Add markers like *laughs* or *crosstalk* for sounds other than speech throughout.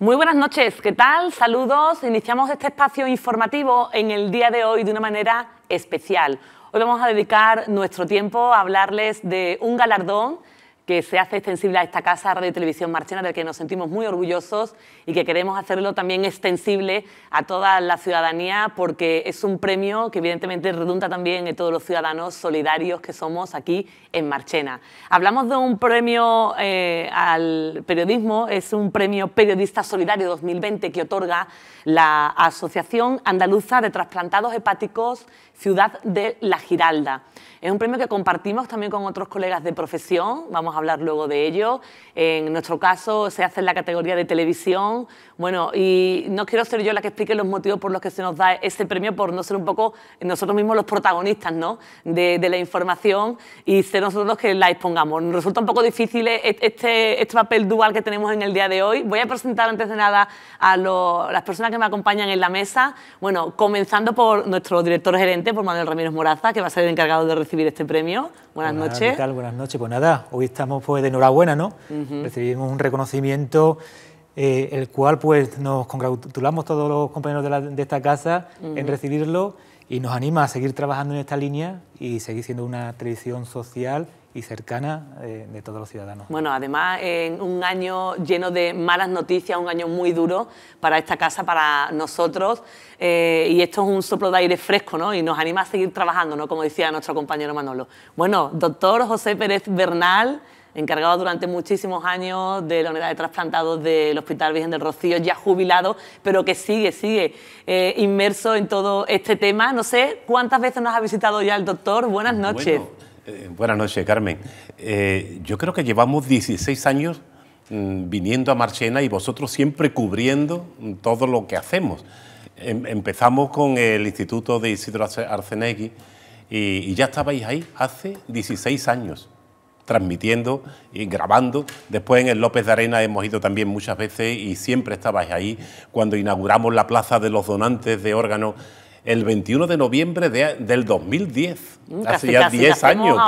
Muy buenas noches, ¿qué tal? Saludos. Iniciamos este espacio informativo en el día de hoy de una manera especial. Hoy vamos a dedicar nuestro tiempo a hablarles de un galardón que se hace extensible a esta casa Radio Televisión Marchena, del que nos sentimos muy orgullosos y que queremos hacerlo también extensible a toda la ciudadanía, porque es un premio que evidentemente redunda también en todos los ciudadanos solidarios que somos aquí en Marchena. Hablamos de un premio eh, al periodismo, es un premio Periodista Solidario 2020 que otorga la Asociación Andaluza de Trasplantados Hepáticos Ciudad de La Giralda. Es un premio que compartimos también con otros colegas de profesión, vamos hablar luego de ello. En nuestro caso se hace en la categoría de televisión. Bueno, y no quiero ser yo la que explique los motivos por los que se nos da este premio, por no ser un poco nosotros mismos los protagonistas ¿no? de, la información y ser nosotros los que la expongamos. Nos resulta un poco difícil e-, e-, este, este, papel dual que tenemos en el día de hoy. Voy a presentar antes de nada a las personas que me acompañan en la mesa. Bueno, comenzando por nuestro director gerente, por Manuel Ramírez Moraza, que va a ser el encargado de recibir este premio. Buenas noches. Buenas noches. Pues nada, hoy estamos pues de enhorabuena, ¿no? Recibimos un reconocimiento eh, el cual pues nos congratulamos todos los compañeros de, esta casa en recibirlo y nos anima a seguir trabajando en esta línea y seguir siendo una tradición social y cercana eh, de, todos los ciudadanos. Bueno, además, en un año lleno de malas noticias, un año muy duro para esta casa, para nosotros, eh, y esto es un soplo de aire fresco, ¿no? Y nos anima a seguir trabajando, ¿no? Como decía nuestro compañero Manolo. Bueno, doctor José Pérez Bernal, encargado durante muchísimos años de la unidad de trasplantados del Hospital Virgen del Rocío, ya jubilado, pero que sigue, sigue eh, inmerso en todo este tema. No sé cuántas veces nos ha visitado ya el doctor. Buenas noches. Eh, buenas noches, Carmen. Eh, yo creo que llevamos 16 años mm, viniendo a Marchena y vosotros siempre cubriendo mm, todo lo que hacemos. Em, empezamos con el Instituto de Isidro Arcenegui y, y ya estabais ahí hace 16 años transmitiendo y grabando. Después en el López de Arena hemos ido también muchas veces y siempre estabais ahí. Cuando inauguramos la Plaza de los Donantes de Órganos el 21 de noviembre de, del 2010, mm, hace ya 10 años,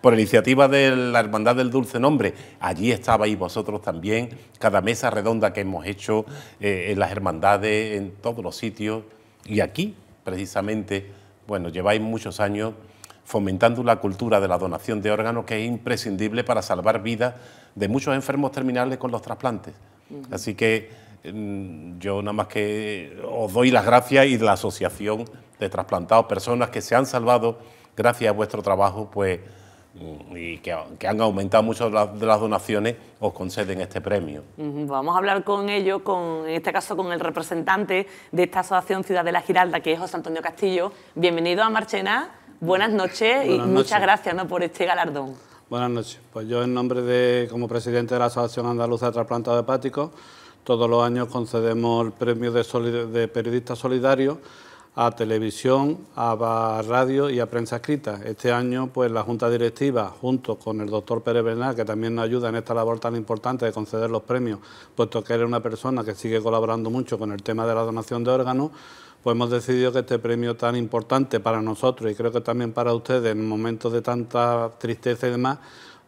por, iniciativa de la Hermandad del Dulce Nombre. Allí estabais vosotros también, cada mesa redonda que hemos hecho eh, en las hermandades, en todos los sitios, y aquí, precisamente, bueno, lleváis muchos años fomentando la cultura de la donación de órganos que es imprescindible para salvar vidas de muchos enfermos terminales con los trasplantes. Así que Mm, yo nada más que os doy las gracias y la Asociación de Trasplantados, personas que se han salvado gracias a vuestro trabajo, pues mm, y que, han aumentado mucho las, de las donaciones, os conceden este premio. Vamos a hablar con ellos, con, en este caso con el representante de esta asociación Ciudad de la Giralda, que es José Antonio Castillo. Bienvenido a Marchena, buenas noches y muchas gracias por este galardón. Buenas noches. Pues yo en nombre de, como presidente de la Asociación Andaluza de Trasplantado Hepático, todos los años concedemos el premio de, periodista solidario a televisión, a radio y a prensa escrita. Este año, pues la Junta Directiva, junto con el doctor Pérez Bernal, que también nos ayuda en esta labor tan importante de conceder los premios, puesto que él una persona que sigue colaborando mucho con el tema de la donación de órganos, pues hemos decidido que este premio tan importante para nosotros y creo que también para ustedes en momentos de tanta tristeza y demás,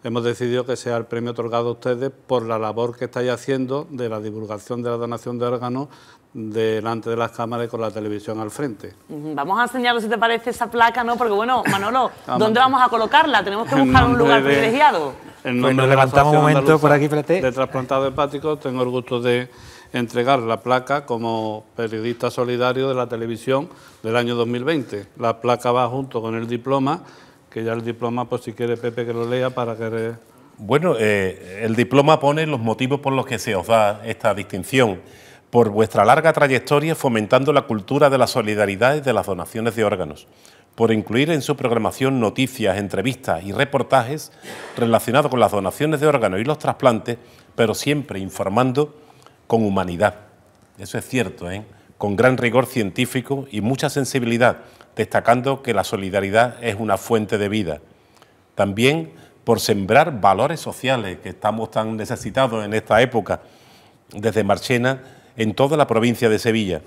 hemos decidido que sea el premio otorgado a ustedes por la labor que estáis haciendo de la divulgación de la donación de órganos delante de las cámaras y con la televisión al frente. Vamos a enseñaros si te parece esa placa, ¿no? Porque bueno, Manolo, *laughs* ¿dónde vamos a colocarla? Tenemos que buscar un lugar privilegiado. En nos levantamos un momento por aquí, De trasplantado hepático, tengo el gusto de entregar la placa como periodista solidario de la televisión del año 2020. La placa va junto con el diploma que ya el diploma, pues si quiere Pepe que lo lea para que... Bueno, eh, el diploma pone los motivos por los que se os da esta distinción, por vuestra larga trayectoria fomentando la cultura de la solidaridad y de las donaciones de órganos, por incluir en su programación noticias, entrevistas y reportajes relacionados con las donaciones de órganos y los trasplantes, pero siempre informando con humanidad. Eso es cierto, ¿eh? con gran rigor científico y mucha sensibilidad destacando que la solidaridad es una fuente de vida. También por sembrar valores sociales que estamos tan necesitados en esta época, desde Marchena, en toda la provincia de Sevilla,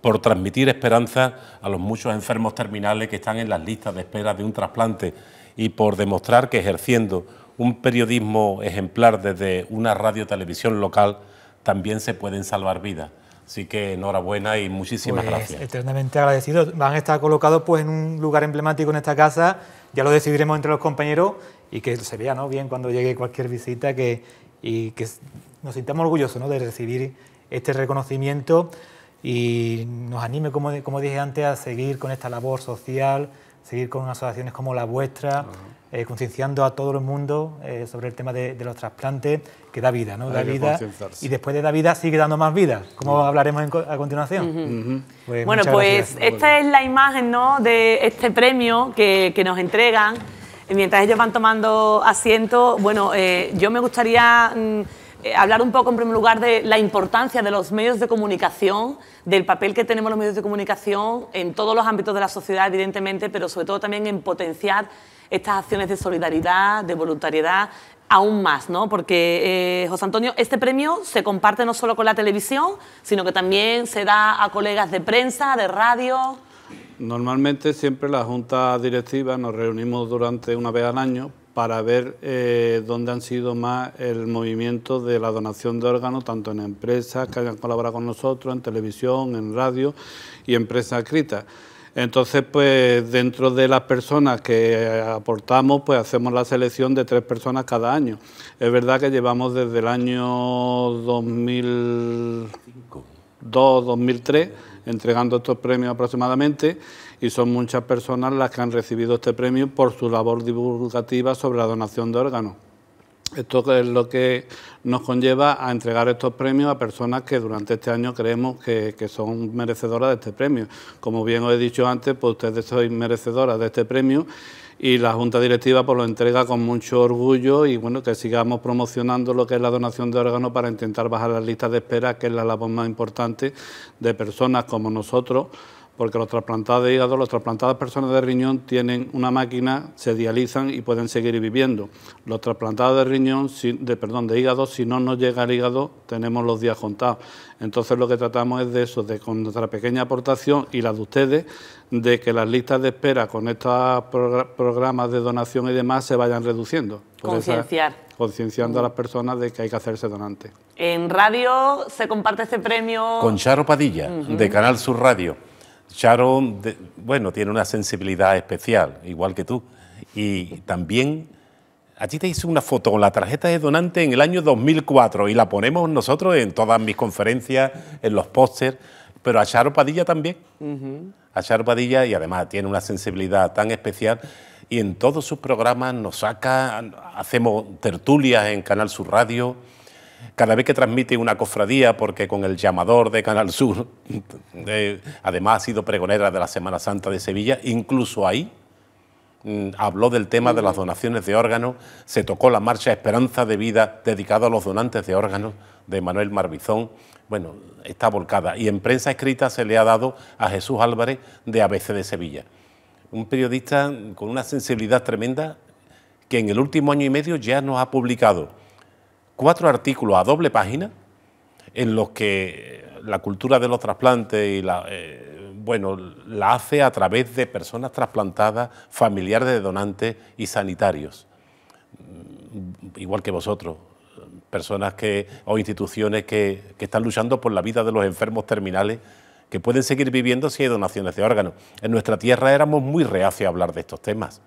por transmitir esperanza a los muchos enfermos terminales que están en las listas de espera de un trasplante y por demostrar que ejerciendo un periodismo ejemplar desde una radio televisión local también se pueden salvar vidas. Así que enhorabuena y muchísimas pues, gracias. Eternamente agradecidos. Van a estar colocados pues en un lugar emblemático en esta casa. Ya lo decidiremos entre los compañeros y que se vea ¿no? bien cuando llegue cualquier visita que, y que nos sintamos orgullosos de recibir este reconocimiento y nos anime, como, como dije antes, a seguir con esta labor social, seguir con asociaciones como la vuestra. Eh, concienciando a todo el mundo eh, sobre el tema de, los trasplantes, que da vida, ¿no? vida. Y después de da vida sigue dando más vida, como hablaremos a continuación. Pues bueno, pues esta es la imagen ¿no? de este premio que, nos entregan. Eh, mientras ellos van tomando asiento, bueno, yo me gustaría... Mm, hablar un poco, en primer lugar, de la importancia de los medios de comunicación, del papel que tenemos los medios de comunicación en todos los ámbitos de la sociedad, evidentemente, pero sobre todo también en potenciar estas acciones de solidaridad, de voluntariedad, aún más, ¿no? Porque, eh, José Antonio, este premio se comparte no solo con la televisión, sino que también se da a colegas de prensa, de radio. Normalmente siempre la Junta Directiva nos reunimos durante una vez al año para ver eh, dónde han sido más el movimiento de la donación de órganos, tanto en empresas que hayan colaborado con nosotros, en televisión, en radio y empresas escritas. Entonces, pues dentro de las personas que aportamos, pues hacemos la selección de tres personas cada año. Es verdad que llevamos desde el año 2002, 2003, entregando estos premios aproximadamente, y son muchas personas las que han recibido este premio por su labor divulgativa sobre la donación de órganos. Esto es lo que nos conlleva a entregar estos premios a personas que durante este año creemos que, son merecedoras de este premio. Como bien os he dicho antes, pues ustedes sois merecedoras de este premio y la Junta Directiva pues, lo entrega con mucho orgullo y bueno, que sigamos promocionando lo que es la donación de órganos para intentar bajar las listas de espera, que es la labor más importante de personas como nosotros porque los trasplantados de hígado, los de personas de riñón tienen una máquina, se dializan y pueden seguir viviendo. Los trasplantados de riñón, de, perdón, de hígado, si no nos llega el hígado, tenemos los días contados. Entonces lo que tratamos es de eso, de con nuestra pequeña aportación y la de ustedes, de que las listas de espera con estos programas de donación y demás se vayan reduciendo. Concienciar. concienciando a las personas de que hay que hacerse donante. En radio se comparte este premio... Con Charo Padilla, de Canal Sur Radio. Sharon, bueno, tiene una sensibilidad especial, igual que tú. Y también, a ti te hice una foto con la tarjeta de donante en el año 2004 y la ponemos nosotros en todas mis conferencias, en los pósters, pero a Sharon Padilla también. A Sharon Padilla y además tiene una sensibilidad tan especial y en todos sus programas nos saca, hacemos tertulias en Canal Sur Radio cada vez que transmite una cofradía, porque con el llamador de Canal Sur, además ha sido pregonera de la Semana Santa de Sevilla, incluso ahí mm, habló del tema de las donaciones de órganos, se tocó la marcha Esperanza de Vida dedicada a los donantes de órganos de Manuel Marbizón. Bueno, está volcada. Y en prensa escrita se le ha dado a Jesús Álvarez de ABC de Sevilla. Un periodista con una sensibilidad tremenda que en el último año y medio ya nos ha publicado cuatro artículos a doble página en los que eh, la cultura de los trasplantes y la, eh, bueno, la hace a través de personas trasplantadas, familiares de donantes y sanitarios, mm, igual que vosotros, personas que, o instituciones que, que están luchando por la vida de los enfermos terminales que pueden seguir viviendo si hay donaciones de órganos. En nuestra tierra éramos muy reacios a hablar de estos temas.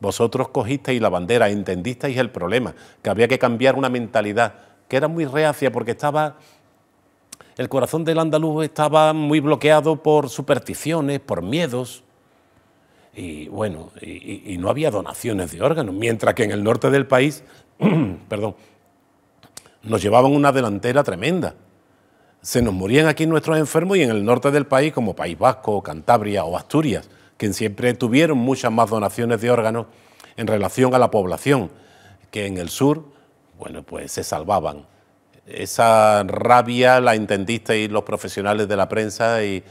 Vosotros cogisteis la bandera, entendisteis el problema, que había que cambiar una mentalidad que era muy reacia porque estaba el corazón del andaluz estaba muy bloqueado por supersticiones, por miedos. Y bueno, y, no había donaciones de órganos, mientras que en el norte del país, *clears throat* perdón, nos llevaban una delantera tremenda. Se nos morían aquí nuestros enfermos y en el norte del país, como País Vasco, Cantabria o Asturias, que siempre tuvieron muchas más donaciones de órganos en relación a la población, que en el sur, bueno, pues se salvaban. Esa rabia la entendisteis los profesionales de la prensa y,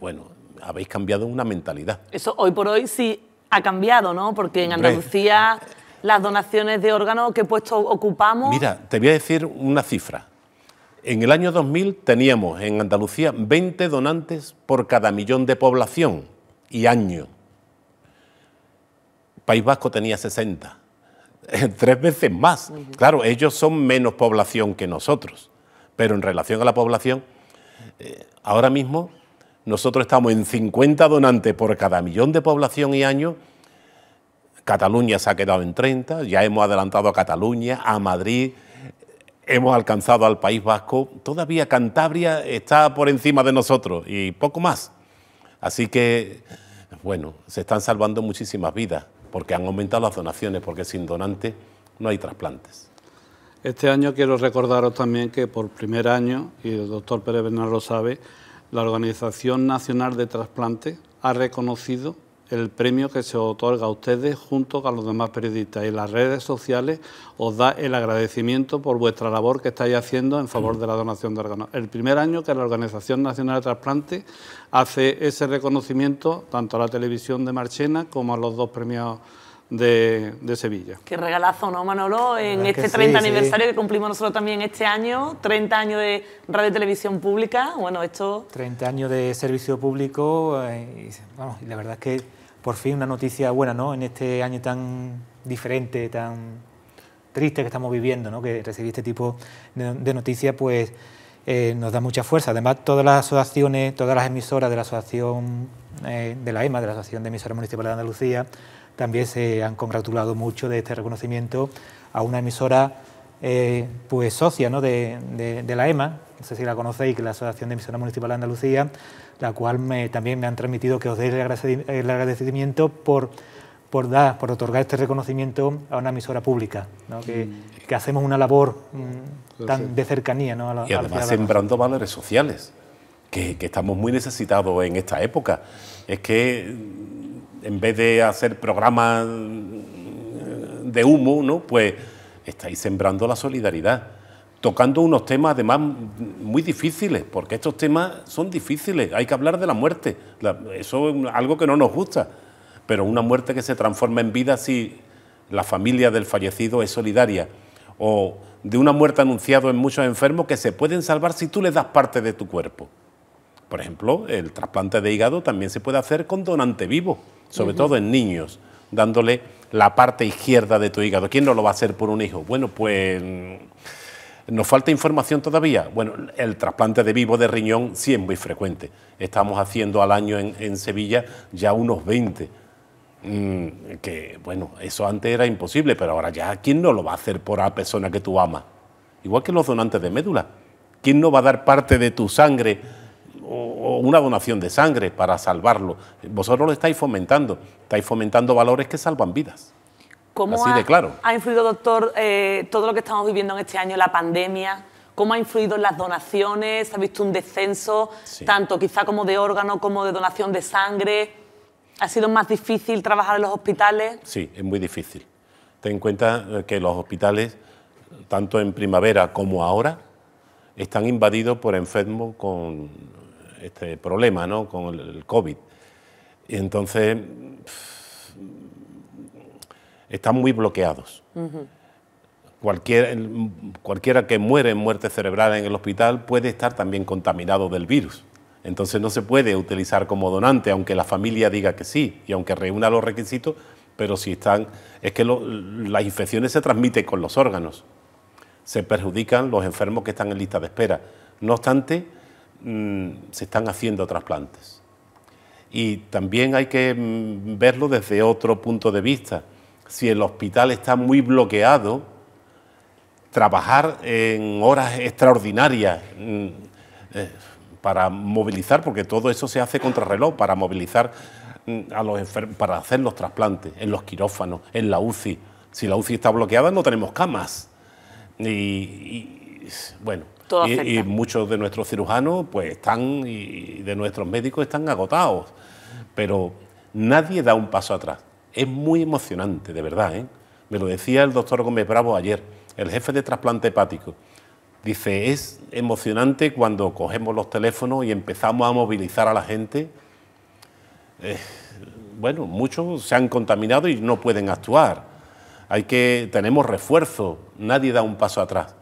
bueno, habéis cambiado una mentalidad. Eso hoy por hoy sí ha cambiado, ¿no? Porque en Andalucía las donaciones de órganos, que puesto ocupamos? Mira, te voy a decir una cifra. En el año 2000 teníamos en Andalucía 20 donantes por cada millón de población y año País Vasco tenía 60, *laughs* tres veces más. Claro, ellos son menos población que nosotros, pero en relación a la población, eh, ahora mismo nosotros estamos en 50 donantes por cada millón de población y año. Cataluña se ha quedado en 30, ya hemos adelantado a Cataluña, a Madrid, hemos alcanzado al País Vasco. Todavía Cantabria está por encima de nosotros y poco más. Así que, bueno, se están salvando muchísimas vidas porque han aumentado las donaciones, porque sin donantes no hay trasplantes. Este año quiero recordaros también que por primer año, y el doctor Pérez Bernal lo sabe, la Organización Nacional de Trasplantes ha reconocido el premio que se otorga a ustedes junto con los demás periodistas y las redes sociales os da el agradecimiento por vuestra labor que estáis haciendo en favor de la donación de órganos. El primer año que la Organización Nacional de Trasplante hace ese reconocimiento tanto a la televisión de Marchena como a los dos premios de, Sevilla. Qué regalazo, ¿no, Manolo? En este 30 aniversario que cumplimos nosotros también este año, 30 años de radio y televisión pública, bueno, esto... 30 años de servicio público, eh, bueno, y la verdad es que por fin una noticia buena, ¿no? En este año tan diferente, tan triste que estamos viviendo, ¿no? Que recibir este tipo de, noticia, noticias, pues eh, nos da mucha fuerza. Además, todas las asociaciones, todas las emisoras de la asociación eh, de la EMA, de la Asociación de Emisoras Municipales de Andalucía, también se han congratulado mucho de este reconocimiento a una emisora eh, pues socia ¿no? de, de, la EMA, no sé si la conocéis, que es la Asociación de Emisoras Municipales de Andalucía, la cual me, también me han transmitido que os dé el agradecimiento por, por, dar, por otorgar este reconocimiento a una emisora pública, mm. que, hacemos una labor mm, de cercanía. A la, y además sembrando valores sociales, que, estamos muy necesitados en esta época. Es que mm, en vez de hacer programas de humo, ¿no? pues estáis sembrando la solidaridad tocando unos temas además muy difíciles, porque estos temas son difíciles, hay que hablar de la muerte, eso es algo que no nos gusta, pero una muerte que se transforma en vida si la familia del fallecido es solidaria, o de una muerte anunciada en muchos enfermos que se pueden salvar si tú les das parte de tu cuerpo. Por ejemplo, el trasplante de hígado también se puede hacer con donante vivo, sobre todo en niños, dándole la parte izquierda de tu hígado. ¿Quién no lo va a hacer por un hijo? Bueno, pues ¿Nos falta información todavía? Bueno, el trasplante de vivo de riñón sí es muy frecuente. Estamos haciendo al año en, Sevilla ya unos 20. Mm, que bueno, eso antes era imposible, pero ahora ya, ¿quién no lo va a hacer por la persona que tú amas? Igual que los donantes de médula. ¿Quién no va a dar parte de tu sangre o una donación de sangre para salvarlo? Vosotros lo estáis fomentando, estáis fomentando valores que salvan vidas. ¿Cómo ha, de claro. ha influido, doctor, eh, todo lo que estamos viviendo en este año, la pandemia? ¿Cómo ha influido en las donaciones? ¿Ha visto un descenso, tanto quizá como de órgano como de donación de sangre? ¿Ha sido más difícil trabajar en los hospitales? Sí, es muy difícil. Ten en cuenta eh, que los hospitales, tanto en primavera como ahora, están invadidos por enfermos con este problema, ¿no? con el COVID. Y entonces están muy bloqueados. Cualquier, cualquiera que muere en muerte cerebral en el hospital puede estar también contaminado del virus. Entonces no se puede utilizar como donante, aunque la familia diga que sí y aunque reúna los requisitos, pero si están, es que las infecciones se transmiten con los órganos. Se perjudican los enfermos que están en lista de espera. No obstante, mm, se están haciendo trasplantes. Y también hay que mm, verlo desde otro punto de vista si el hospital está muy bloqueado, trabajar en horas extraordinarias mm, eh, para movilizar, porque todo eso se hace contrarreloj, para movilizar mm, a los enfermos, para hacer los trasplantes, en los quirófanos, en la UCI. Si la UCI está bloqueada, no tenemos camas. Y, bueno, muchos de nuestros cirujanos, pues están, y de nuestros médicos están agotados. Pero nadie da un paso atrás. Es muy emocionante, de verdad. ¿eh? Me lo decía el doctor Gómez Bravo ayer, el jefe de trasplante hepático. Dice, es emocionante cuando cogemos los teléfonos y empezamos a movilizar a la gente. Eh, bueno, muchos se han contaminado y no pueden actuar. Hay que, tenemos refuerzo, nadie da un paso atrás.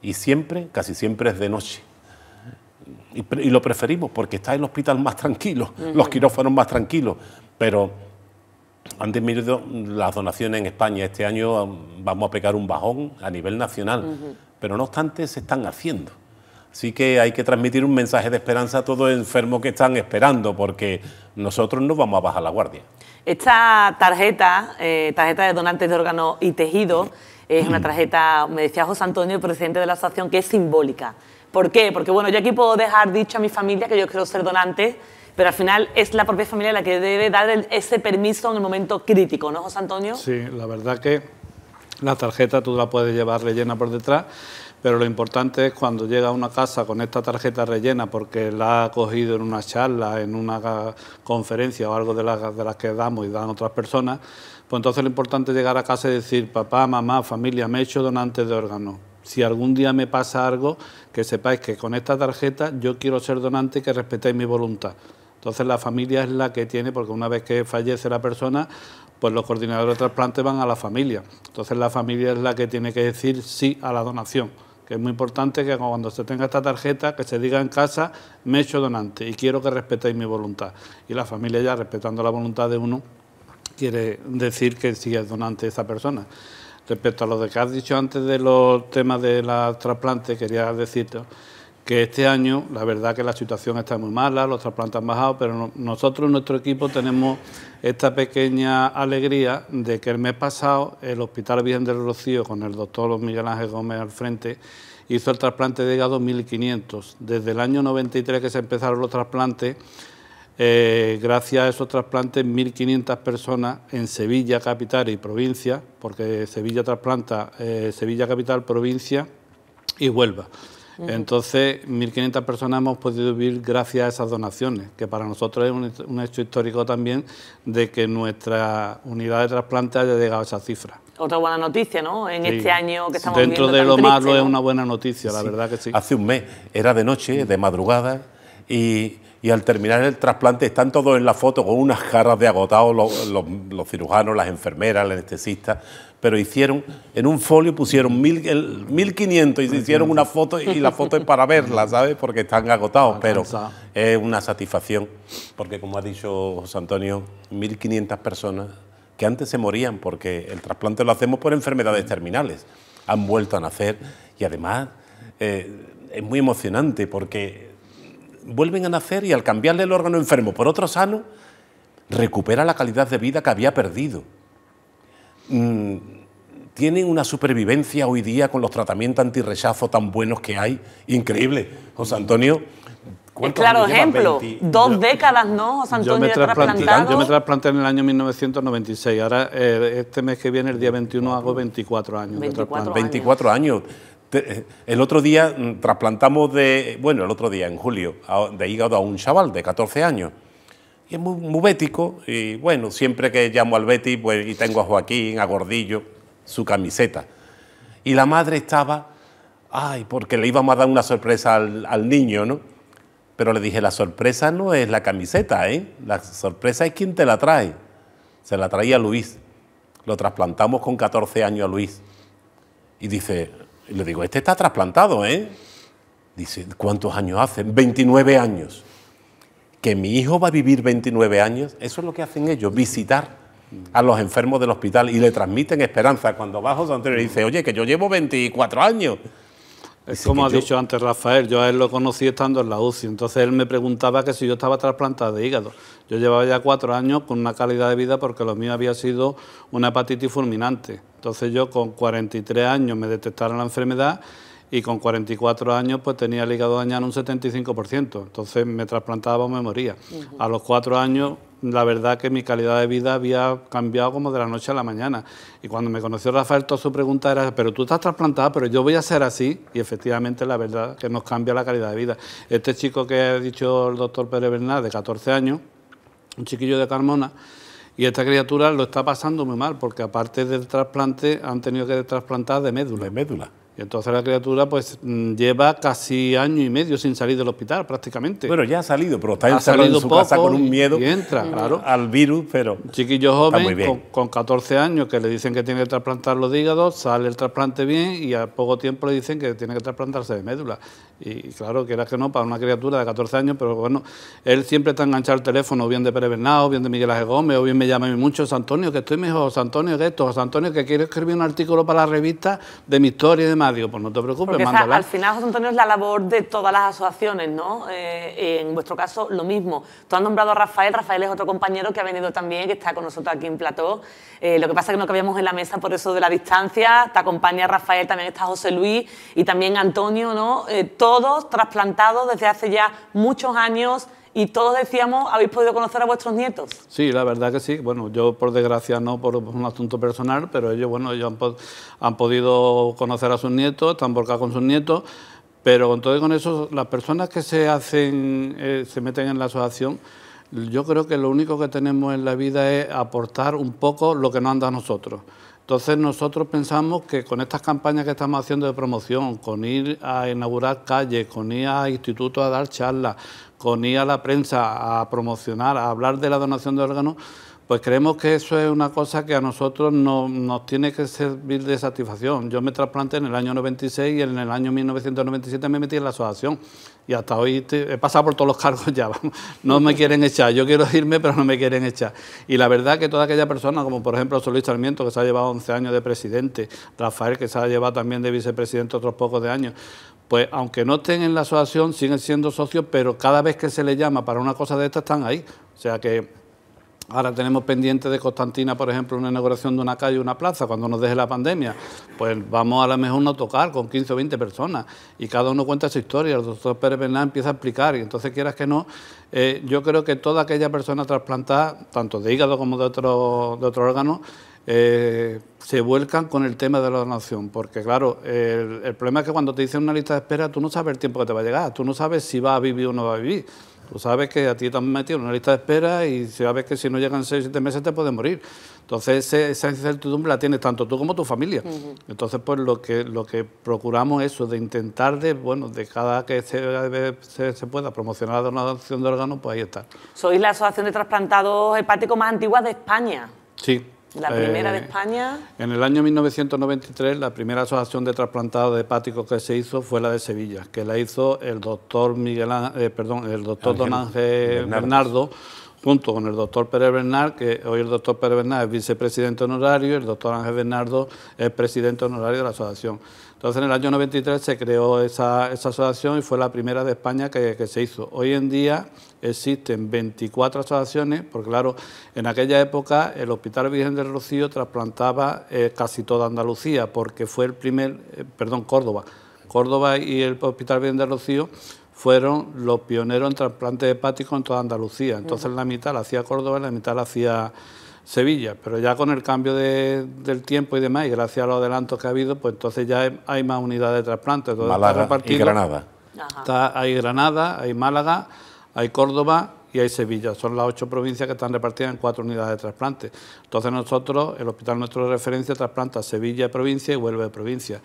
Y siempre, casi siempre es de noche. Y, lo preferimos porque está el hospital más tranquilo, los quirófanos más tranquilos. Pero han disminuido las donaciones en España. Este año um, vamos a aplicar un bajón a nivel nacional, pero no obstante se están haciendo. Así que hay que transmitir un mensaje de esperanza a todos los enfermos que están esperando, porque nosotros no vamos a bajar la guardia. Esta tarjeta, eh, tarjeta de donantes de órganos y tejidos, es una tarjeta, me decía José Antonio, presidente de la asociación, que es simbólica. ¿Por qué? Porque bueno, yo aquí puedo dejar dicho a mi familia que yo quiero ser donante pero al final es la propia familia la que debe dar ese permiso en el momento crítico, ¿no, José Antonio? Sí, la verdad que la tarjeta tú la puedes llevar rellena por detrás, pero lo importante es cuando llega a una casa con esta tarjeta rellena porque la ha cogido en una charla, en una conferencia o algo de las, de las que damos y dan otras personas, pues entonces lo importante es llegar a casa y decir, papá, mamá, familia, me he hecho donante de órganos. Si algún día me pasa algo, que sepáis que con esta tarjeta yo quiero ser donante y que respetéis mi voluntad. Entonces la familia es la que tiene, porque una vez que fallece la persona, pues los coordinadores de trasplante van a la familia. Entonces la familia es la que tiene que decir sí a la donación. Que es muy importante que cuando se tenga esta tarjeta, que se diga en casa, me he hecho donante y quiero que respetéis mi voluntad. Y la familia ya, respetando la voluntad de uno, quiere decir que sí es donante esa persona. Respecto a lo que has dicho antes de los temas de la trasplante, quería decirte que este año la verdad que la situación está muy mala, ...los trasplantes han bajado, pero nosotros, nuestro equipo, tenemos esta pequeña alegría de que el mes pasado el Hospital Virgen del Rocío, con el doctor Miguel Ángel Gómez al frente, hizo el trasplante de hígado 1.500. Desde el año 93 que se empezaron los trasplantes, eh, gracias a esos trasplantes, 1.500 personas en Sevilla, capital y provincia, porque Sevilla trasplanta eh, Sevilla, capital, provincia y Huelva. Entonces, 1.500 personas hemos podido vivir gracias a esas donaciones, que para nosotros es un, hecho histórico también de que nuestra unidad de trasplante haya llegado a esa cifra otra buena noticia, ¿no? En este año que estamos Dentro de lo malo es una buena noticia, la verdad que sí. Hace un mes, era de noche, de madrugada, y, al terminar el trasplante están todos en la foto con unas caras de agotados los, cirujanos, las enfermeras, los anestesistas pero hicieron, en un folio pusieron 1500 y se hicieron una foto y la foto es para verla, ¿sabes? Porque están agotados, pero es una satisfacción, porque como ha dicho José Antonio, 1500 personas que antes se morían porque el trasplante lo hacemos por enfermedades terminales, han vuelto a nacer y además eh, es muy emocionante porque vuelven a nacer y al cambiarle el órgano enfermo por otro sano, recupera la calidad de vida que había perdido. Mm, tienen una supervivencia hoy día con los tratamientos antirrechazo tan buenos que hay. Increíble, José Antonio. Es claro ejemplo, dos décadas, ¿no, José Antonio? Yo me, trasplantado. yo me trasplanté en el año 1996, ahora eh, este mes que viene, el día 21, hago 24 años. 24 años. Eh, el otro día mm, trasplantamos de, bueno, el otro día, en julio, de hígado a un chaval de 14 años. Y es muy, bético y bueno, siempre que llamo al Betty pues, y tengo a Joaquín, a Gordillo, su camiseta. Y la madre estaba, ay, porque le íbamos a dar una sorpresa al, niño, ¿no? Pero le dije, la sorpresa no es la camiseta, ¿eh? La sorpresa es quien te la trae. Se la traía Luis. Lo trasplantamos con 14 años a Luis. Y dice, le digo, este está trasplantado, ¿eh? Dice, ¿cuántos años hace? 29 años que mi hijo va a vivir 29 años, eso es lo que hacen ellos, visitar a los enfermos del hospital y le transmiten esperanza. Cuando bajo José Antonio le dice, oye, que yo llevo 24 años. Es como ha dicho antes Rafael, yo a él lo conocí estando en la UCI, entonces él me preguntaba que si yo estaba trasplantado de hígado. Yo llevaba ya cuatro años con una calidad de vida porque lo mío había sido una hepatitis fulminante. Entonces yo con 43 años me detectaron la enfermedad y con 44 años pues tenía el hígado dañado un 75%, entonces me trasplantaba o me moría. A los cuatro años la verdad que mi calidad de vida había cambiado como de la noche a la mañana. Y cuando me conoció Rafael, toda su pregunta era, pero tú estás trasplantada, pero yo voy a ser así. Y efectivamente, la verdad que nos cambia la calidad de vida. Este chico que ha dicho el doctor Pérez Bernal, de 14 años, un chiquillo de Carmona, y esta criatura lo está pasando muy mal, porque aparte del trasplante, han tenido que trasplantar de médula. De médula. Y entonces la criatura pues mm, lleva casi año y medio sin salir del hospital prácticamente. ...pero ya ha salido, pero está encerrado en su casa con un miedo entra, mm. al virus, pero chiquillo joven con, con, 14 años que le dicen que tiene que trasplantar los hígados, sale el trasplante bien y a poco tiempo le dicen que tiene que trasplantarse de médula. Y claro, que era que no, para una criatura de 14 años, pero bueno, él siempre está enganchado al teléfono, bien de Pérez Bernal, bien de Miguel Ángel Gómez, o bien me llama a mí mucho, José Antonio, que estoy mejor, José Antonio, que esto, José Antonio, que quiero escribir un artículo para la revista de mi historia y demás. Digo, pues no te preocupes, al final, José Antonio, es la labor de todas las asociaciones, ¿no? Eh, en vuestro caso, lo mismo. Tú has nombrado a Rafael, Rafael es otro compañero que ha venido también, que está con nosotros aquí en Plató. Eh, lo que pasa es que no cabíamos en la mesa por eso de la distancia. Te acompaña Rafael, también está José Luis y también Antonio, ¿no? Eh, todos trasplantados desde hace ya muchos años y todos decíamos, ¿habéis podido conocer a vuestros nietos? Sí, la verdad que sí. Bueno, yo por desgracia no por un asunto personal, pero ellos, bueno, ellos han, podido conocer a sus nietos, están volcados con sus nietos, pero y con eso las personas que se hacen, eh, se meten en la asociación, yo creo que lo único que tenemos en la vida es aportar un poco lo que nos anda a nosotros. Entonces nosotros pensamos que con estas campañas que estamos haciendo de promoción, con ir a inaugurar calles, con ir a institutos a dar charlas, con ir a la prensa a promocionar, a hablar de la donación de órganos, pues creemos que eso es una cosa que a nosotros no, nos tiene que servir de satisfacción. Yo me trasplanté en el año 96 y en el año 1997 me metí en la asociación y hasta hoy he pasado por todos los cargos ya, no me quieren echar, yo quiero irme pero no me quieren echar. Y la verdad que toda aquella persona, como por ejemplo Solís Sarmiento, que se ha llevado 11 años de presidente, Rafael, que se ha llevado también de vicepresidente otros pocos de años, pues aunque no estén en la asociación, siguen siendo socios, pero cada vez que se les llama para una cosa de estas están ahí. O sea que Ahora tenemos pendiente de Constantina, por ejemplo, una inauguración de una calle, una plaza, cuando nos deje la pandemia. Pues vamos a lo mejor no tocar con 15 o 20 personas y cada uno cuenta su historia. El doctor Pérez Bernal empieza a explicar y entonces quieras que no, eh, yo creo que toda aquella persona trasplantada, tanto de hígado como de otro, órgano, eh, se vuelcan con el tema de la donación, porque claro, el, el problema es que cuando te dicen una lista de espera, tú no sabes el tiempo que te va a llegar, tú no sabes si va a vivir o no va a vivir. Tú sabes que a ti te han metido en una lista de espera y sabes que si no llegan seis o siete meses te puedes morir. Entonces esa incertidumbre la tienes tanto tú como tu familia. Entonces pues lo que, lo que procuramos eso, de intentar de, bueno, de cada que se, se, pueda promocionar la donación de órganos, pues ahí está. Sois la asociación de trasplantados hepáticos más antigua de España. Sí, la primera de eh, España. En el año 1993, la primera asociación de trasplantados hepáticos que se hizo fue la de Sevilla, que la hizo el doctor Miguel, eh, perdón, el doctor Don Ángel Bernardo junto con el doctor Pérez Bernal, que hoy el doctor Pérez Bernal es vicepresidente honorario, y el doctor Ángel Bernardo es presidente honorario de la asociación. Entonces, en el año 93 se creó esa, esa asociación y fue la primera de España que, que, se hizo. Hoy en día existen 24 asociaciones, porque claro, en aquella época el Hospital Virgen del Rocío trasplantaba eh, casi toda Andalucía, porque fue el primer, eh, perdón, Córdoba. Córdoba y el Hospital Virgen del Rocío fueron los pioneros en trasplantes hepáticos en toda Andalucía. Entonces la mitad la hacía Córdoba y la mitad la hacía Sevilla. Pero ya con el cambio de, del tiempo y demás, y gracias a los adelantos que ha habido, pues entonces ya hay más unidades de trasplante. Entonces, Málaga y Granada. Está, hay Granada, hay Málaga hay Córdoba y hay Sevilla. Son las ocho provincias que están repartidas en cuatro unidades de trasplante. Entonces nosotros, el hospital nuestro de referencia, trasplanta Sevilla provincia y vuelve de provincia.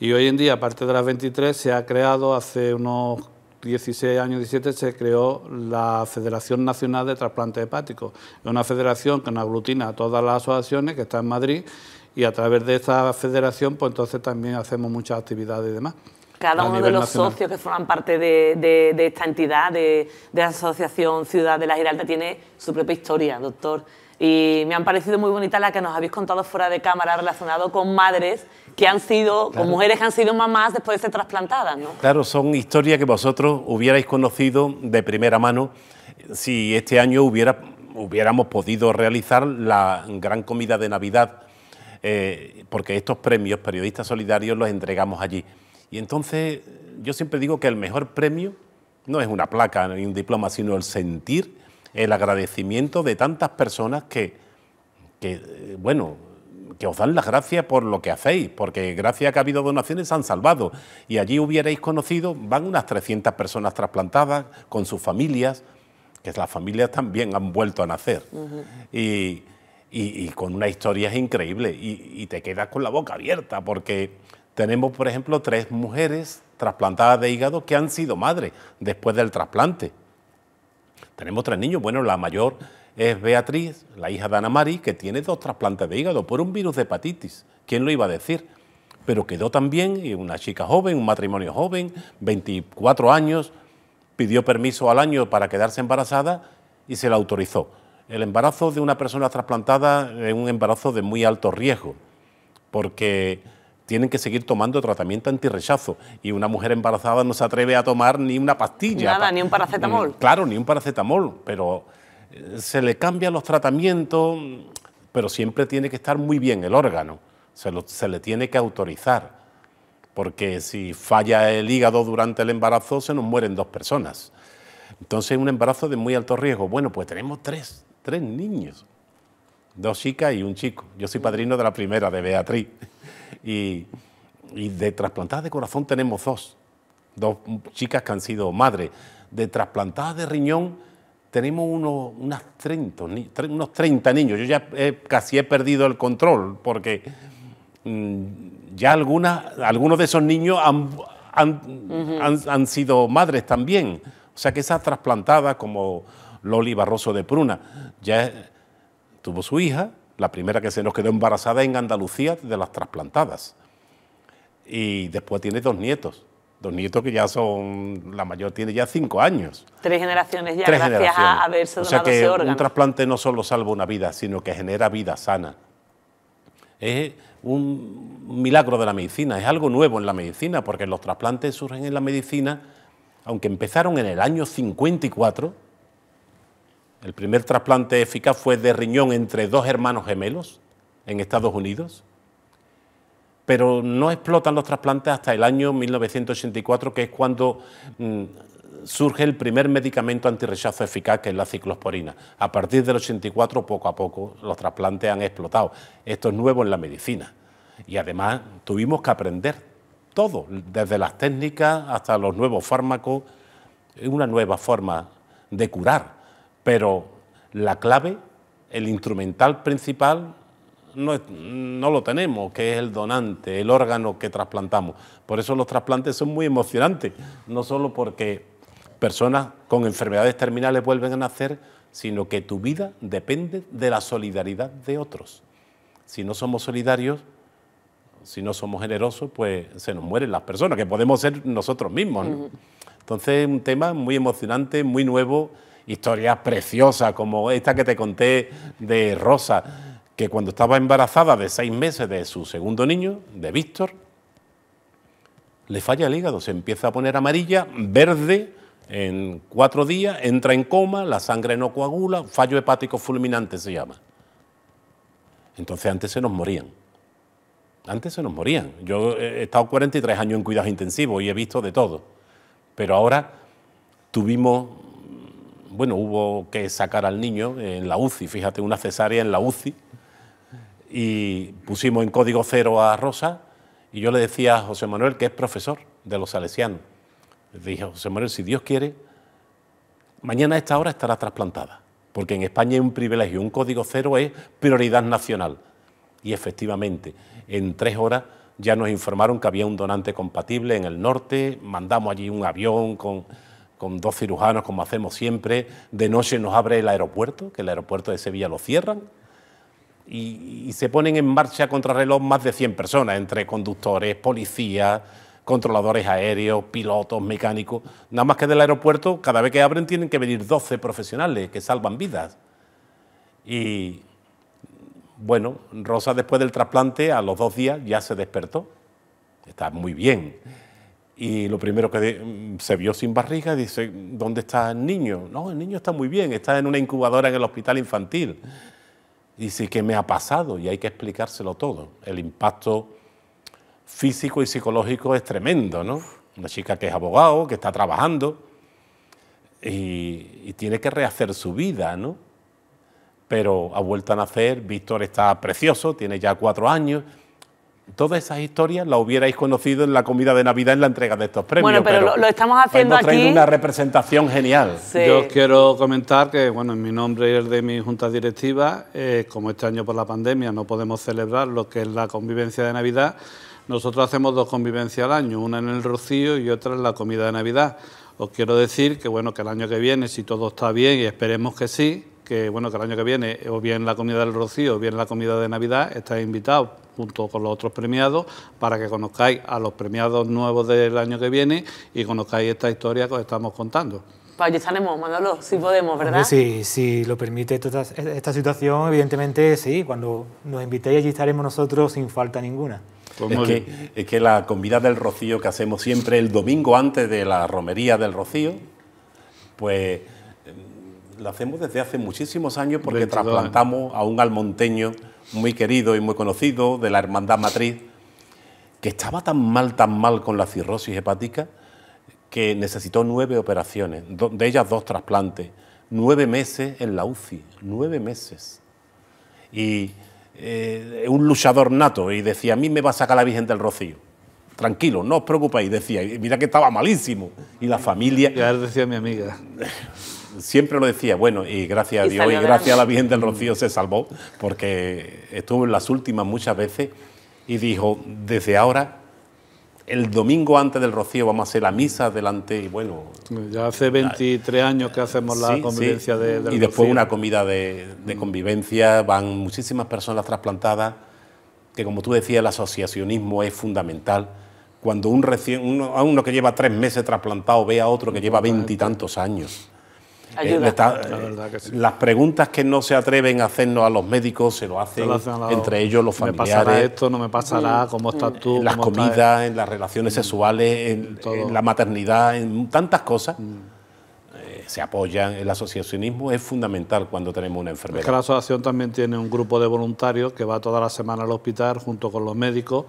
Y hoy en día, aparte de las 23, se ha creado hace unos 16 años, 17, se creó la Federación Nacional de Trasplante Hepáticos... Es una federación que nos aglutina a todas las asociaciones que está en Madrid y a través de esta federación, pues entonces también hacemos muchas actividades y demás cada uno de los socios que forman parte de, esta entidad, de, la Asociación Ciudad de la Giralda, tiene su propia historia, doctor. Y me han parecido muy bonita la que nos habéis contado fuera de cámara relacionado con madres que han sido, con mujeres que han sido mamás después de ser trasplantadas, ¿no? Claro, son historias que vosotros hubierais conocido de primera mano si este año hubiéramos podido realizar la gran comida de Navidad, eh, porque estos premios Periodistas Solidarios los entregamos allí. Y entonces yo siempre digo que el mejor premio no es una placa ni un diploma, sino el sentir, el agradecimiento de tantas personas que, eh, bueno, que os dan las gracias por lo que hacéis, porque gracias a que ha habido donaciones se han salvado. Y allí hubierais conocido, van unas 300 personas trasplantadas con sus familias, que las familias también han vuelto a nacer. y, con una historia increíble. Y, y, te quedas con la boca abierta, porque tenemos, por ejemplo, tres mujeres trasplantadas de hígado que han sido madres después del trasplante. Tenemos tres niños. Bueno, la mayor es Beatriz, la hija de Ana Mari, que tiene dos trasplantes de hígado por un virus de hepatitis. ¿Quién lo iba a decir? Pero quedó también una chica joven, un matrimonio joven, 24 años, pidió permiso al año para quedarse embarazada y se la autorizó. El embarazo de una persona trasplantada es un embarazo de muy alto riesgo, porque tienen que seguir tomando tratamiento antirrechazo. Y una mujer embarazada no se atreve a tomar ni una pastilla. Nada, ni un paracetamol. Mm, claro, ni un paracetamol, pero eh, se le cambian los tratamientos, pero siempre tiene que estar muy bien el órgano, se, le tiene que autorizar, porque si falla el hígado durante el embarazo se nos mueren dos personas. Entonces un embarazo de muy alto riesgo. Bueno, pues tenemos tres, tres niños dos chicas y un chico. Yo soy mm. padrino de la primera, de Beatriz. Y, de trasplantadas de corazón tenemos dos, dos chicas que han sido madres. De trasplantadas de riñón tenemos unos, 30, unos 30 niños. Yo ya casi he perdido el control porque mm, ya algunas, algunos de esos niños han, sido madres también. O sea que esas trasplantadas como Loli Barroso de Pruna, ya Tuvo su hija, la primera que se nos quedó embarazada en Andalucía de las trasplantadas. Y después tiene dos nietos. Dos nietos que ya son, la mayor tiene ya cinco años. Tres generaciones ya, gracias a haberse donado O sea que un trasplante no solo salva una vida, sino que genera vida sana. Es un milagro de la medicina, es algo nuevo en la medicina, porque los trasplantes surgen en la medicina, aunque empezaron en el año 54, el primer trasplante eficaz fue de riñón entre dos hermanos gemelos en Estados Unidos, pero no explotan los trasplantes hasta el año 1984, que es cuando mm, surge el primer medicamento antirrechazo eficaz, que es la ciclosporina. A partir del 84, poco a poco, los trasplantes han explotado. Esto es nuevo en la medicina. Y además tuvimos que aprender todo, desde las técnicas hasta los nuevos fármacos, una nueva forma de curar. Pero la clave, el instrumental principal, no, lo tenemos, que es el donante, el órgano que trasplantamos. Por eso los trasplantes son muy emocionantes, no solo porque personas con enfermedades terminales vuelven a nacer, sino que tu vida depende de la solidaridad de otros. Si no somos solidarios, si no somos generosos, pues se nos mueren las personas, que podemos ser nosotros mismos. Entonces es un tema muy emocionante, muy nuevo historias preciosas, como esta que te conté de Rosa, que cuando estaba embarazada de seis meses de su segundo niño, de Víctor, le falla el hígado, se empieza a poner amarilla, verde, en cuatro días, entra en coma, la sangre no coagula, fallo hepático fulminante se llama. Entonces antes se nos morían. Antes se nos morían. Yo he estado 43 años en cuidados intensivos y he visto de todo. Pero ahora tuvimos bueno, hubo que sacar al niño en la UCI, fíjate, una cesárea en la UCI, y pusimos en código cero a Rosa, y yo le decía a José Manuel, que es profesor de los salesianos, le dije, José Manuel, si Dios quiere, mañana a esta hora estará trasplantada, porque en España es un privilegio, un código cero es prioridad nacional. Y efectivamente, en tres horas ya nos informaron que había un donante compatible en el norte, mandamos allí un avión con con dos cirujanos como hacemos siempre, de noche nos abre el aeropuerto, que el aeropuerto de Sevilla lo cierran, y, se ponen en marcha contra reloj más de 100 personas, entre conductores, policías, controladores aéreos, pilotos, mecánicos. Nada más que del aeropuerto, cada vez que abren tienen que venir 12 profesionales que salvan vidas. Y bueno, Rosa después del trasplante, a los dos días ya se despertó. Está muy bien. Y lo primero que mm, se vio sin barriga, dice, ¿dónde está el niño? No, el niño está muy bien, está en una incubadora en el hospital infantil. ...y Dice, ¿qué me ha pasado? Y hay que explicárselo todo. El impacto físico y psicológico es tremendo, ¿no? Una chica que es abogado, que está trabajando y, y tiene que rehacer su vida, ¿no? Pero ha vuelto a nacer, Víctor está precioso, tiene ya cuatro años, todas esas historias las hubierais conocido en la comida de Navidad en la entrega de estos premios. Bueno, pero, lo, estamos pues haciendo aquí... hemos una representación genial. Yo os quiero comentar que, bueno, en mi nombre y el de mi junta directiva, eh, como este año por la pandemia no podemos celebrar lo que es la convivencia de Navidad, nosotros hacemos dos convivencias al año, una en el Rocío y otra en la comida de Navidad. Os quiero decir que, bueno, que el año que viene, si todo está bien y esperemos que sí, que bueno que el año que viene, eh, o bien la comida del Rocío, o bien la comida de Navidad, estáis invitados junto con los otros premiados para que conozcáis a los premiados nuevos del año que viene y conozcáis esta historia que os estamos contando. Pues allí estaremos, Manolo, si podemos, ¿verdad? sí, si lo permite esta, situación, evidentemente sí, cuando nos invitéis allí estaremos nosotros sin falta ninguna. Es que, es que, la comida del rocío que hacemos siempre el domingo antes de la romería del rocío, pues la hacemos desde hace muchísimos años porque trasplantamos a un almonteño muy querido y muy conocido de la Hermandad Matriz, que estaba tan mal, tan mal con la cirrosis hepática, que necesitó nueve operaciones, de ellas dos trasplantes, nueve meses en la UCI, nueve meses. Y eh, un luchador nato, y decía, a mí me va a sacar la Virgen del Rocío. Tranquilo, no os preocupéis, decía, mira que estaba malísimo. Y la familia... Ya decía mi amiga. *laughs* siempre lo decía, bueno, y gracias a Dios y gracias a la Virgen del Rocío se salvó, porque estuvo en las últimas muchas veces y dijo, desde ahora el domingo antes del rocío vamos a hacer la misa delante y bueno... Ya hace 23 años que hacemos la convivencia del De, Y después una comida de, mm. convivencia, van muchísimas personas trasplantadas, que como tú decías, el asociacionismo es fundamental. Cuando un recién, a uno que lleva tres meses trasplantado ve a otro que lleva veintitantos años eh, las preguntas que no se atreven a hacernos a los médicos se lo hacen, entre ellos los familiares. ¿Me pasará esto? ¿No me pasará? Mm. ¿Cómo estás tú? En las comidas, en las relaciones mm. sexuales, en, la maternidad, en tantas cosas. Mm. Eh, se apoyan, el asociacionismo es fundamental cuando tenemos una enfermedad. Es que la asociación también tiene un grupo de voluntarios que va toda la semana al hospital junto con los médicos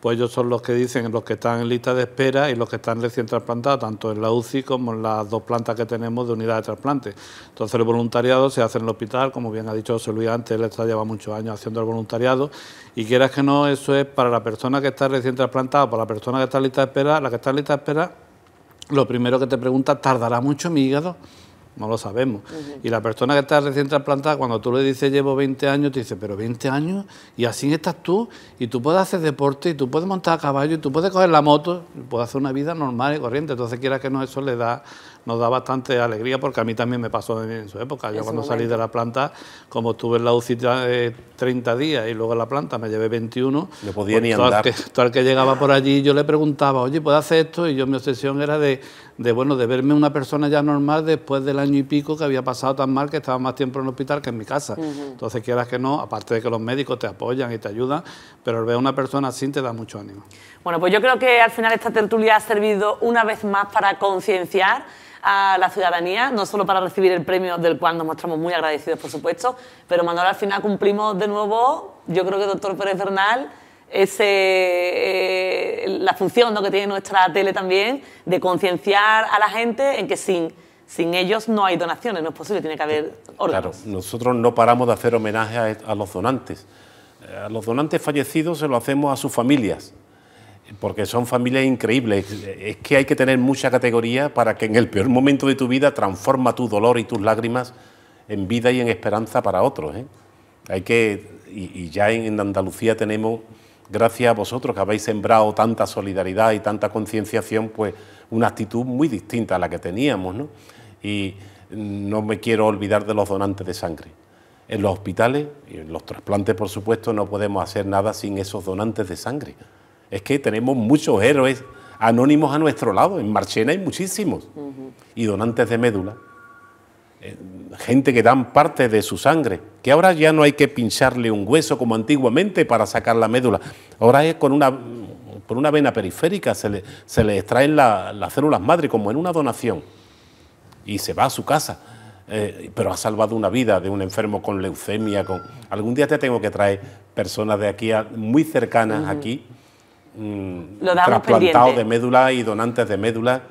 pues ellos son los que dicen los que están en lista de espera y los que están recién trasplantados, tanto en la UCI como en las dos plantas que tenemos de unidad de trasplante. Entonces el voluntariado se hace en el hospital, como bien ha dicho José Luis antes, él está lleva muchos años haciendo el voluntariado y quieras que no, eso es para la persona que está recién trasplantada, para la persona que está en lista de espera, la que está en lista de espera, lo primero que te pregunta, ¿tardará mucho mi hígado? no lo sabemos. Y la persona que está recién trasplantada, cuando tú le dices llevo 20 años, te dice, pero 20 años, y así estás tú, y tú puedes hacer deporte, y tú puedes montar a caballo, y tú puedes coger la moto, y puedes hacer una vida normal y corriente. Entonces, quieras que no, eso le da, nos da bastante alegría porque a mí también me pasó en su época. Yo cuando salí de la planta, como estuve en la UCI 30 eh, días y luego en la planta me llevé 21, no podía pues, ni andar. todo el que llegaba por allí yo le preguntaba, oye, ¿puedo hacer esto? Y yo mi obsesión era de, bueno, de verme una persona ya normal después del año y pico que había pasado tan mal que estaba más tiempo en el hospital que en mi casa. Entonces, quieras que no, aparte de que los médicos te apoyan y te ayudan, pero ver a una persona así te da mucho ánimo. Bueno, pues yo creo que al final esta tertulia ha servido una vez más para concienciar a la ciudadanía, no solo para recibir el premio, del cual nos mostramos muy agradecidos, por supuesto, pero Manuel, al final cumplimos de nuevo, yo creo que doctor Pérez Bernal, ese, eh, la función que tiene nuestra tele también, de concienciar a la gente en que sin ellos no hay donaciones, no es posible, tiene que haber órganos. Claro, nosotros no paramos de hacer homenaje a los donantes. A los donantes fallecidos se lo hacemos a sus familias, porque son familias increíbles. Es que hay que tener mucha categoría para que en el peor momento de tu vida transforma tu dolor y tus lágrimas en vida y en esperanza para otros. ¿eh? Hay que, y, y, ya en Andalucía tenemos, gracias a vosotros que habéis sembrado tanta solidaridad y tanta concienciación, pues una actitud muy distinta a la que teníamos. ¿no? Y no me quiero olvidar de los donantes de sangre. En los hospitales y en los trasplantes, por supuesto, no podemos hacer nada sin esos donantes de sangre es que tenemos muchos héroes anónimos a nuestro lado. En Marchena hay muchísimos. Y donantes de médula. Eh, gente que dan parte de su sangre. Que ahora ya no hay que pincharle un hueso como antiguamente para sacar la médula. Ahora es con una, por una vena periférica se le, se le extraen las células madre como en una donación. Y se va a su casa. Eh, pero ha salvado una vida de un enfermo con leucemia. Con... Algún día te tengo que traer personas de aquí, muy cercanas aquí, Mm, Lo damos pendiente. de médula y donantes de médula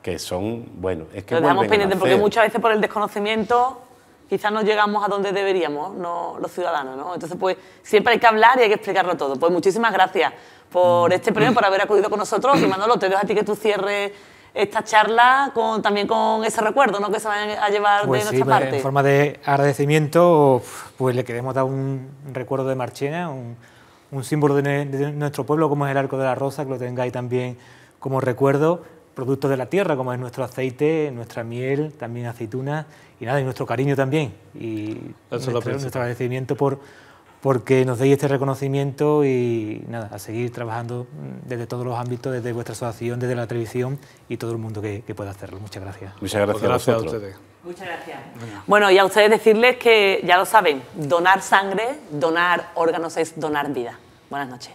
que son, bueno, es que... Lo porque muchas veces por el desconocimiento quizás no llegamos a donde deberíamos, no, los ciudadanos, ¿no? Entonces, pues siempre hay que hablar y hay que explicarlo todo. Pues muchísimas gracias por este premio, por haber acudido con nosotros y Manolo, te dejo a ti que tú cierres esta charla con, también con ese recuerdo ¿no? que se van a llevar de pues nuestra parte. En forma de agradecimiento, pues le queremos dar un recuerdo de Marchena, un un símbolo de, nuestro pueblo como es el Arco de la Rosa, que lo tengáis también como recuerdo, productos de la tierra como es nuestro aceite, nuestra miel, también aceitunas y nada, y nuestro cariño también y nuestro, nuestro, agradecimiento por porque nos deis este reconocimiento y nada, a seguir trabajando desde todos los ámbitos, desde vuestra asociación, desde la televisión y todo el mundo que, pueda hacerlo. Muchas gracias. Muchas gracias, a, pues a ustedes. Muchas gracias. Bueno, y a ustedes decirles que ya lo saben, donar sangre, donar órganos es donar vida. Buenas noches.